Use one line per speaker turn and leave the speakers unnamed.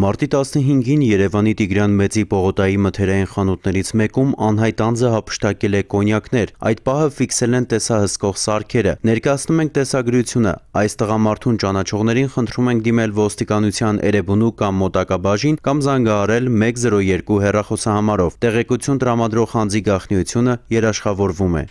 Մարտի 15-ին Երևանի Տիգրան Մեծի Պողոտայի մթերային խանութներից մեկում անհայտ անձը հափշտակել է կոնյակներ։ Այդ պահը ֆիքսել են տեսահսկող սարքերը։ Ներկայացնում ենք տեսագրությունը։ Այս տղամարդուն ճանաչողներին խնդրում ենք դիմել ոստիկանության Էրեբունու կամ մոտակա բաժին կամ զանգահարել 102 հեռախոսահամարով։ Տեղեկություն տրամադրող անձի գաղտնիությունը երաշխավորվում է։